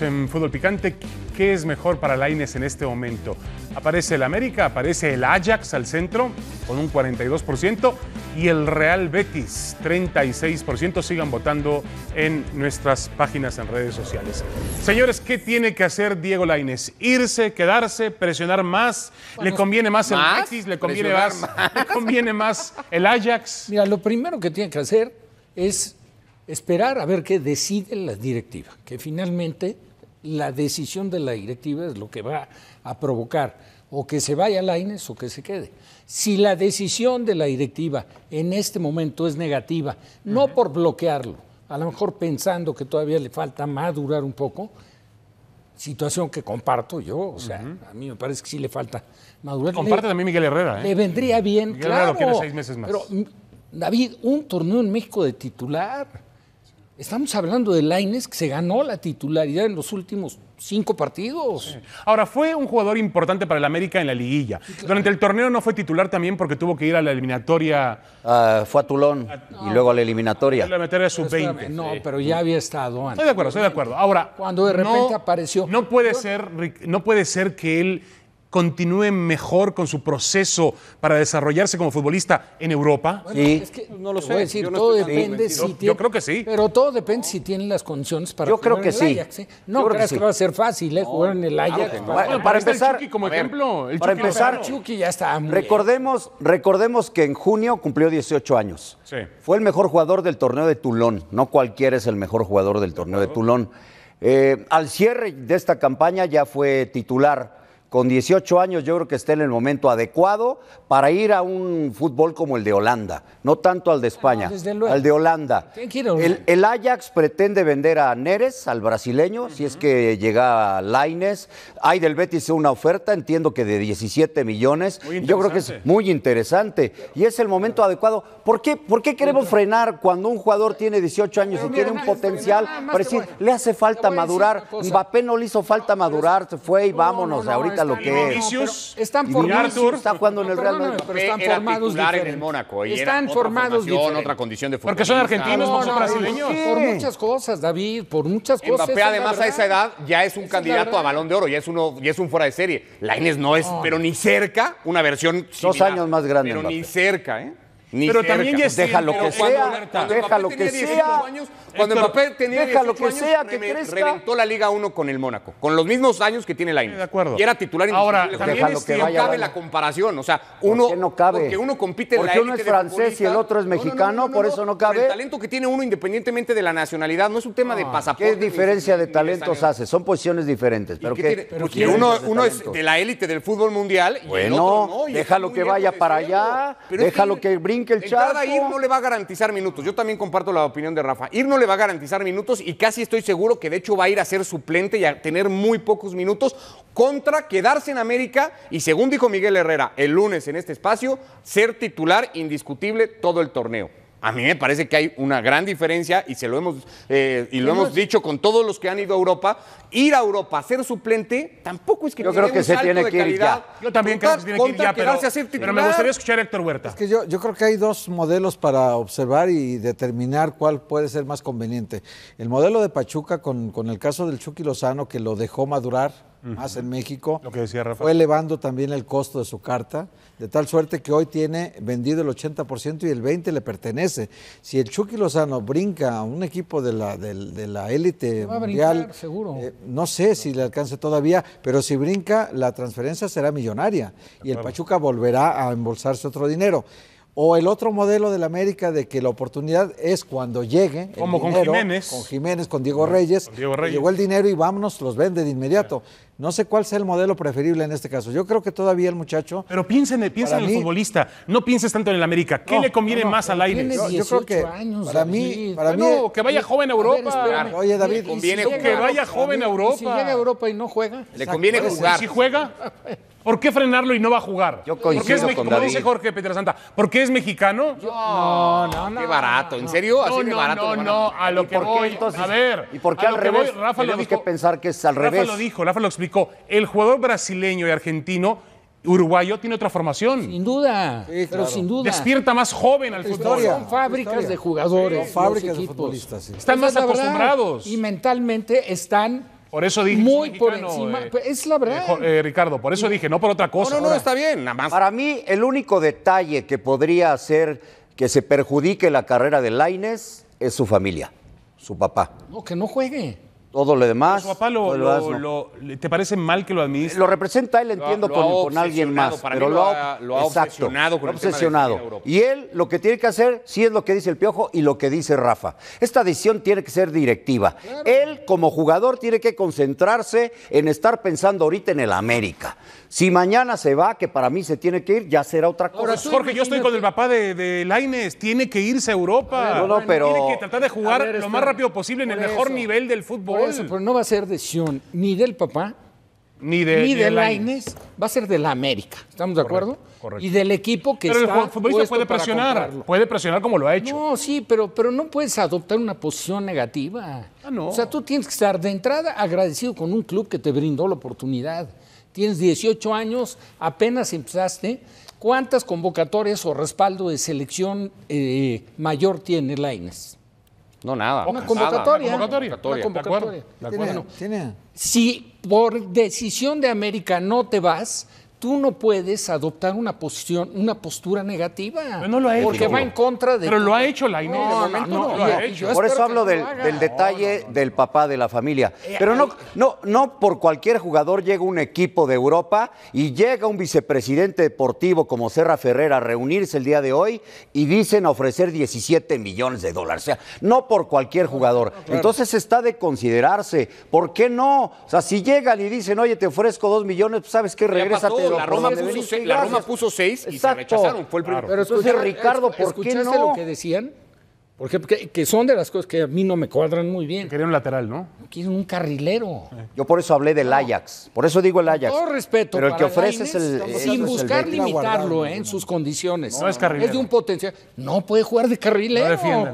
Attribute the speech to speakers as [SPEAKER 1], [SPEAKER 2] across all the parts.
[SPEAKER 1] en fútbol picante qué es mejor para Laines en este momento. Aparece el América, aparece el Ajax al centro con un 42% y el Real Betis 36%. Sigan votando en nuestras páginas en redes sociales. Señores, ¿qué tiene que hacer Diego Laines? ¿Irse, quedarse, presionar más? ¿Le conviene más, el Betis? ¿Le conviene más, ¿Le conviene más el Ajax? Mira, lo primero que
[SPEAKER 2] tiene que hacer es esperar a ver qué decide la directiva, que finalmente la decisión de la directiva es lo que va a provocar o que se vaya ines o que se quede. Si la decisión de la directiva en este momento es negativa, no por bloquearlo, a lo mejor pensando que todavía le falta madurar un poco, situación que comparto yo, o sea, a mí me parece que sí le falta madurar. Comparte también Miguel Herrera. ¿eh? Le vendría bien, Miguel claro. que tiene seis meses más. Pero, mm, David, un torneo en México de titular Estamos hablando de Laines que se ganó la titularidad
[SPEAKER 1] en los últimos cinco partidos. Ahora, fue un jugador importante para el América en la liguilla. Durante el torneo no fue titular también porque tuvo que ir a la eliminatoria.
[SPEAKER 3] Ah, fue a Tulón y luego a la eliminatoria.
[SPEAKER 2] 20 No, pero ya había estado antes. Estoy de acuerdo, estoy de acuerdo. Ahora.
[SPEAKER 1] Cuando de repente apareció. No puede, ser, no puede ser que él continúe mejor con su proceso para desarrollarse como futbolista en Europa? es que
[SPEAKER 2] no lo sé. Decir, todo depende si yo creo que
[SPEAKER 1] sí. Pero todo depende si tiene las condiciones para yo jugar creo que en el sí. Ajax. ¿eh? No creo que, va
[SPEAKER 2] a ser fácil ¿eh? jugar en el Ajax. para, Chucky como ejemplo. para empezar, Chucky ya está recordemos,
[SPEAKER 3] recordemos que en junio cumplió 18 años. Fue el mejor jugador del torneo de Tulón. No cualquiera es el mejor jugador del torneo de Tulón. Eh, al cierre de esta campaña ya fue titular con 18 años yo creo que está en el momento adecuado para ir a un fútbol como el de Holanda, no tanto al de ah, España, al de Holanda.
[SPEAKER 2] El,
[SPEAKER 3] Ajax pretende vender a Neres, al brasileño, si es que llega a Laines. Hay del Betis una oferta, entiendo que de 17 millones. Yo creo que es muy interesante y es el momento adecuado. ¿Por qué, por qué queremos frenar cuando un jugador tiene 18 años y tiene un potencial le hace falta madurar? Mbappé no le hizo falta madurar, se fue y vámonos ahorita lo que es. están formados.
[SPEAKER 2] Está jugando en el Real Madrid.
[SPEAKER 3] Pero están
[SPEAKER 4] formados en Mónaco. Y están formados otra, otra condición de Porque son argentinos, no, son brasileños. Por muchas
[SPEAKER 2] cosas, David, por muchas cosas. además, a esa edad
[SPEAKER 4] ya es un candidato a Balón de Oro, ya es uno, ya es un fuera de serie. La inés no es, pero ni cerca, una versión. Dos años más grande. Pero ni cerca, ¿eh? pero también deja lo que sea, deja lo que sea. Cuando Mbappé tenía lo que sea, que reventó la Liga 1 con el Mónaco, con los mismos años que tiene la De acuerdo. Y era titular Ahora, que no cabe la comparación, o sea, uno no cabe? porque uno compite uno es francés y el otro es mexicano, por eso no cabe. El talento que tiene uno independientemente de la nacionalidad no es un tema de ah, pasaporte. ¿Qué diferencia
[SPEAKER 3] de talentos hace? Son posiciones diferentes, pero que uno es de
[SPEAKER 4] la élite del fútbol mundial Bueno, deja lo Déjalo que vaya para allá, deja lo que brinque que Ir no le va a garantizar minutos. Yo también comparto la opinión de Rafa. Ir no le va a garantizar minutos y casi estoy seguro que de hecho va a ir a ser suplente y a tener muy pocos minutos contra quedarse en América y según dijo Miguel Herrera el lunes en este espacio, ser titular indiscutible todo el torneo. A mí me parece que hay una gran diferencia y se lo hemos eh, y lo hemos, dicho con todos los que han ido a Europa. Ir a Europa a ser suplente tampoco es que yo creo que se tiene
[SPEAKER 1] Yo también creo que se tiene que ir ya, pero, me gustaría escuchar a Héctor Huerta. Es
[SPEAKER 2] que yo, creo que hay dos modelos para observar y determinar cuál puede ser más conveniente. El modelo de Pachuca con, con el caso del Chucky Lozano que lo dejó madurar más en México, fue elevando también el costo de su carta, de tal suerte que hoy tiene vendido el 80% y el 20% le pertenece. Si el Chucky Lozano brinca a un equipo de la, de, la élite mundial, eh, no sé si le alcance todavía, pero si brinca, la transferencia será millonaria y el Pachuca volverá a embolsarse otro dinero. O el otro modelo de la América de que la oportunidad es cuando llegue. Como con Jiménez. Con Jiménez, con Diego Reyes. Llegó el dinero y vámonos, los vende de inmediato. No sé cuál sea el modelo preferible en este caso. Yo creo que todavía el muchacho.
[SPEAKER 1] Pero piensa en el, en el futbolista, no pienses tanto en el América. ¿Qué le conviene más al aire? Yo, creo que para mí. Para que vaya joven a Europa. Oye, David. Conviene que vaya joven a Europa. si llega a Europa y no juega. Le conviene jugar. Si juega. ¿Por qué frenarlo y no va a jugar? Yo coincido es con como dice Jorge ¿Por qué es mexicano? no, no, no. Qué barato, ¿en serio? Así no, barato. No, no, a lo que voy, a ver. ¿Y por qué al revés? Rafa lo dijo, que
[SPEAKER 4] pensar
[SPEAKER 3] que es al revés. lo
[SPEAKER 1] dijo, Rafa lo el jugador brasileño y argentino uruguayo tiene otra formación. Sin duda, pero sin duda. Despierta más joven al fútbol. Son fábricas de jugadores. fábricas de futbolistas. Están más acostumbrados. Y
[SPEAKER 2] mentalmente están por eso Muy por encima. Eh, pues, es la verdad.
[SPEAKER 1] Eh, eh, Ricardo, por eso dije, no por otra cosa. No, no, no, está
[SPEAKER 2] bien, nada más. Para
[SPEAKER 3] mí, el único detalle que podría hacer que se perjudique la carrera de Laines es su familia, su papá.
[SPEAKER 2] No,
[SPEAKER 1] que no juegue.
[SPEAKER 3] Todo lo demás.
[SPEAKER 1] te parece mal que lo administre? Lo representa él, entiendo, con, alguien más. pero lo ha, obsesionado. Con El
[SPEAKER 3] y él lo que tiene que hacer, sí es lo que dice el Piojo y lo que dice Rafa. Esta decisión tiene que ser directiva. Él, como jugador, tiene que concentrarse en estar pensando ahorita en el América. Si mañana se va, que para mí se tiene que ir, ya será otra cosa. Jorge, yo estoy
[SPEAKER 1] con el papá de, de Tiene que irse a Europa. no, pero... Tiene que tratar de jugar lo este, más rápido posible en el mejor nivel del fútbol
[SPEAKER 2] no va a ser decisión ni del papá, ni de, ni va a ser de la América. ¿Estamos de acuerdo? Y del equipo que está. Pero el futbolista puede presionar,
[SPEAKER 1] puede presionar como lo ha hecho. No, sí,
[SPEAKER 2] pero, pero no puedes adoptar una posición negativa. Ah, no. O sea, tú tienes que estar de entrada agradecido con un club que te brindó la oportunidad. Tienes 18 años, apenas empezaste. ¿Cuántas convocatorias o respaldo de selección eh, mayor tiene Lainez? No, nada. Una convocatoria. una convocatoria. Una convocatoria. ¿De acuerdo? Si por decisión de América no te vas, tú no puedes adoptar una posición, una postura negativa. no lo ha hecho. Porque va en
[SPEAKER 1] contra de. Pero lo ha hecho la INE. No, no, lo ha
[SPEAKER 3] hecho. Por eso hablo del, detalle del papá de la familia. Eh, Pero eh, no, eh. no, no por cualquier jugador llega un equipo de Europa y llega un vicepresidente deportivo como Serra Ferrera a reunirse el día de hoy y dicen ofrecer 17 millones de dólares. O sea, no por cualquier jugador. Entonces está de considerarse. ¿Por qué no? O sea, si llegan y dicen, oye, te ofrezco 2 millones, pues sabes que regrésate la Roma,
[SPEAKER 4] puso, seis y se rechazaron. Fue el primero. Pero entonces, Ricardo, ¿por qué no? lo que
[SPEAKER 2] decían? Por ejemplo, que, son de las cosas que a mí no me cuadran muy bien. Quería un lateral, ¿no? Quieren un carrilero. Yo por eso hablé del Ajax. Por eso digo el Ajax. Con todo respeto. Pero el que ofrece es el. Sin buscar limitarlo ¿eh? en sus condiciones. No, es carrilero. Es de un potencial. No puede jugar de carrilero. No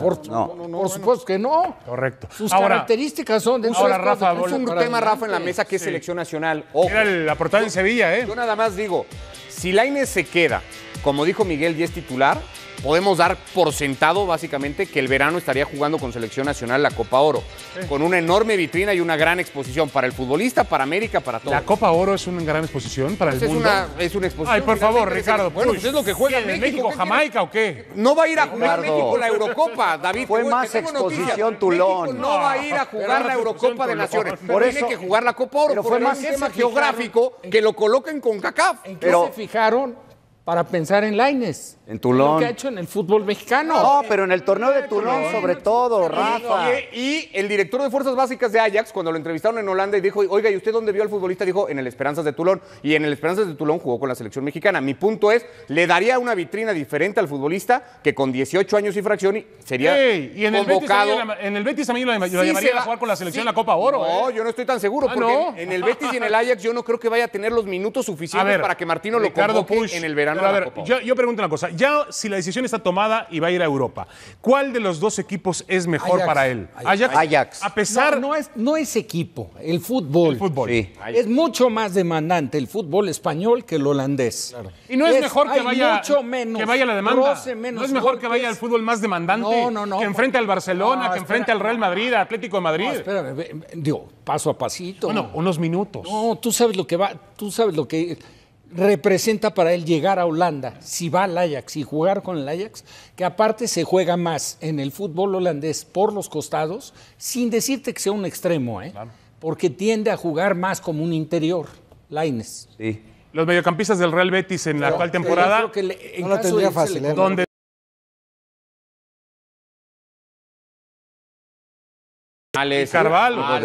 [SPEAKER 2] Por, supuesto que no.
[SPEAKER 4] Correcto. Sus
[SPEAKER 2] características son de ahora, Rafa, Es un tema, Rafa, en la mesa que es selección
[SPEAKER 4] nacional. Era la portada en Sevilla, ¿eh? Yo nada más digo: si Lainez se queda, como dijo Miguel, y es titular podemos dar por sentado básicamente que el verano estaría jugando con selección nacional la Copa Oro, con una enorme vitrina y una gran exposición para el futbolista, para América, para todo. La
[SPEAKER 1] Copa Oro es una gran exposición para pues el es mundo. es una exposición. Ay, por favor, Ricardo. Bueno, pues es lo que juega en México, Jamaica o qué?
[SPEAKER 4] No va a ir a jugar México la Eurocopa, David. Fue más exposición Tulón. No, va a ir a jugar la Eurocopa de Naciones. Por Tiene que jugar la Copa Oro. Pero fue más tema geográfico que lo coloquen con CACAF. ¿En qué se fijaron para pensar en Laines? En Tulón. qué ha hecho en el fútbol mexicano. No, pero en el torneo de Tulón, sobre todo, Rafa. Y, el director de Fuerzas Básicas de Ajax, cuando lo entrevistaron en Holanda y dijo, oiga, ¿y usted dónde vio al futbolista? Dijo, en el Esperanzas de Tulón. Y en el Esperanzas de Tulón jugó con la selección mexicana. Mi punto es, le daría una vitrina diferente al futbolista que con 18 años y fracción sería y en convocado. El Betis,
[SPEAKER 1] en el Betis a mí lo, llamaría a jugar con la selección la Copa Oro. No, ¿eh? yo no estoy tan
[SPEAKER 4] seguro, ah, porque en, el Betis y en el Ajax yo no creo que vaya a tener los minutos
[SPEAKER 1] suficientes para que Martino lo convoque en el verano. la Copa yo, yo pregunto una cosa ya si la decisión está tomada y va a ir a Europa, ¿cuál de los dos equipos es mejor para él? Ajax, A pesar. No, es, no es equipo, el
[SPEAKER 2] fútbol. El fútbol. Sí. Es mucho más demandante el fútbol español que el holandés. Y no es, mejor que vaya, mucho menos, que vaya la demanda. no es mejor que vaya
[SPEAKER 1] al fútbol más demandante. No, no, no. Que enfrente al Barcelona, que enfrente al Real Madrid, Atlético de Madrid. No, espérame, digo, paso a pasito.
[SPEAKER 2] Bueno, unos minutos. No, tú sabes lo que va, tú sabes lo que representa para él llegar a Holanda, si va al Ajax y jugar con el Ajax, que aparte se juega más en el fútbol holandés por los costados, sin decirte que sea un extremo, ¿eh? porque tiende a jugar más como un interior, Laines. Sí. Los mediocampistas del Real Betis en la
[SPEAKER 1] actual temporada. no fácil. ¿eh?
[SPEAKER 3] Alex, Carvalho. Ah,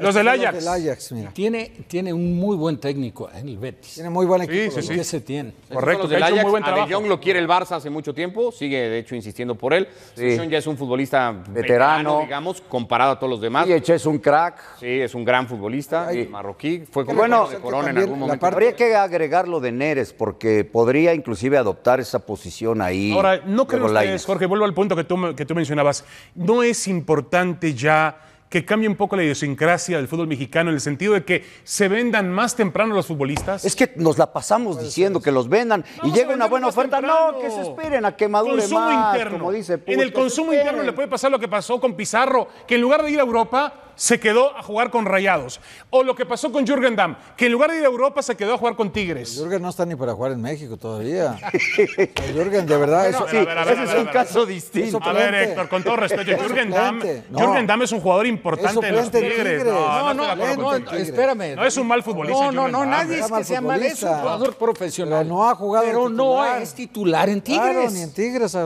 [SPEAKER 2] los del Ajax. del Ajax Tiene, tiene un muy buen técnico en eh, el Betis. Tiene muy buen equipo. Sí, sí, sí. Correcto. Los del Ajax,
[SPEAKER 4] lo quiere el Barça hace mucho tiempo. Sigue, de hecho, insistiendo por él. Young ya es un futbolista veterano, digamos, comparado a todos los demás. Y Eche es un crack. Sí, es un gran futbolista. Eh, marroquí. Fue como bueno, Corona en algún momento. Habría
[SPEAKER 3] que agregar lo de Neres, porque podría inclusive adoptar esa posición ahí. Ahora,
[SPEAKER 1] no creo que Jorge, vuelvo al punto que tú, que tú mencionabas. No es importante já ya que cambie un poco la idiosincrasia del fútbol mexicano en el sentido de que se vendan más temprano los futbolistas? Es que nos la pasamos diciendo que los vendan y llega una buena oferta. No, que se
[SPEAKER 3] esperen a que madure más, como dice En el consumo interno le
[SPEAKER 1] puede pasar lo que pasó con Pizarro, que en lugar de ir a Europa se quedó a jugar con Rayados. O lo que pasó con Jürgen Damm, que en lugar de ir a Europa se quedó a jugar con Tigres. Jürgen no está ni para jugar en México todavía.
[SPEAKER 2] Jürgen, de verdad, eso, sí, es un caso distinto. A ver, Héctor, con todo respeto, Jürgen Damm,
[SPEAKER 1] Jürgen Damm es un jugador importante importante en este Tigres. No, no, no, eh, espérame. No es un mal futbolista. No, no, no, nadie es que sea mal, es un jugador profesional.
[SPEAKER 2] no ha jugado Pero no es titular en Tigres. Claro, ni en Tigres.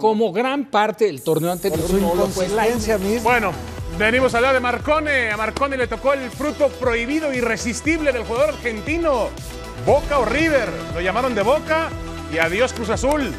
[SPEAKER 2] Como, gran
[SPEAKER 1] parte del torneo anterior. su inconsistencia misma. Bueno, venimos a hablar de Marcone. A Marcone le tocó el fruto prohibido irresistible del jugador argentino. Boca o River. Lo llamaron de Boca y adiós Cruz Azul.